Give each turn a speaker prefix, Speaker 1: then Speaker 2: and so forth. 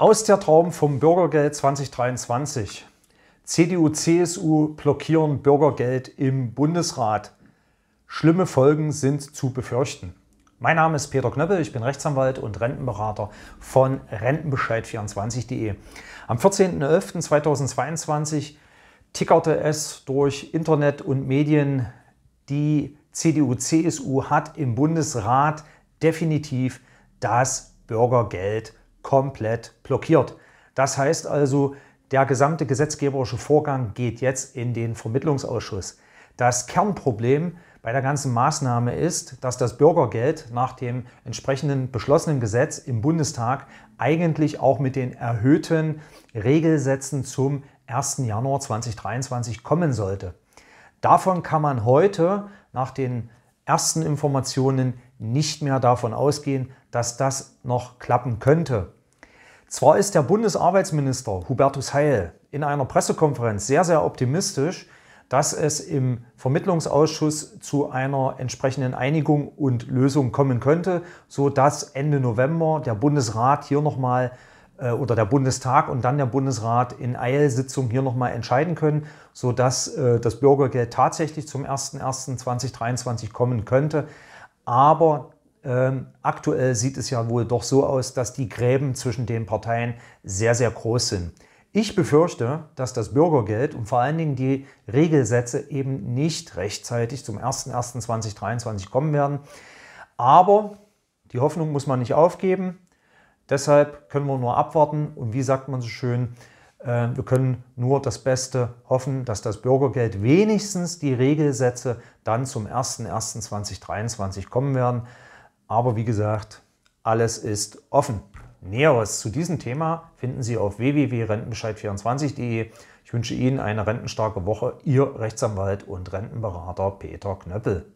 Speaker 1: Aus der Traum vom Bürgergeld 2023. CDU, CSU blockieren Bürgergeld im Bundesrat. Schlimme Folgen sind zu befürchten. Mein Name ist Peter Knöppel, ich bin Rechtsanwalt und Rentenberater von Rentenbescheid24.de. Am 14.11.2022 tickerte es durch Internet und Medien, die CDU-CSU hat im Bundesrat definitiv das Bürgergeld komplett blockiert. Das heißt also, der gesamte gesetzgeberische Vorgang geht jetzt in den Vermittlungsausschuss. Das Kernproblem bei der ganzen Maßnahme ist, dass das Bürgergeld nach dem entsprechenden beschlossenen Gesetz im Bundestag eigentlich auch mit den erhöhten Regelsätzen zum 1. Januar 2023 kommen sollte. Davon kann man heute nach den ersten Informationen nicht mehr davon ausgehen, dass das noch klappen könnte. Zwar ist der Bundesarbeitsminister Hubertus Heil in einer Pressekonferenz sehr, sehr optimistisch, dass es im Vermittlungsausschuss zu einer entsprechenden Einigung und Lösung kommen könnte, sodass Ende November der Bundesrat hier nochmal äh, oder der Bundestag und dann der Bundesrat in Eilsitzung hier nochmal entscheiden können, sodass äh, das Bürgergeld tatsächlich zum 01.01.2023 kommen könnte. Aber ähm, aktuell sieht es ja wohl doch so aus, dass die Gräben zwischen den Parteien sehr, sehr groß sind. Ich befürchte, dass das Bürgergeld und vor allen Dingen die Regelsätze eben nicht rechtzeitig zum 01.01.2023 kommen werden. Aber die Hoffnung muss man nicht aufgeben. Deshalb können wir nur abwarten und wie sagt man so schön, äh, wir können nur das Beste hoffen, dass das Bürgergeld wenigstens die Regelsätze dann zum 01.01.2023 kommen werden. Aber wie gesagt, alles ist offen. Näheres zu diesem Thema finden Sie auf www.rentenbescheid24.de. Ich wünsche Ihnen eine rentenstarke Woche. Ihr Rechtsanwalt und Rentenberater Peter Knöppel.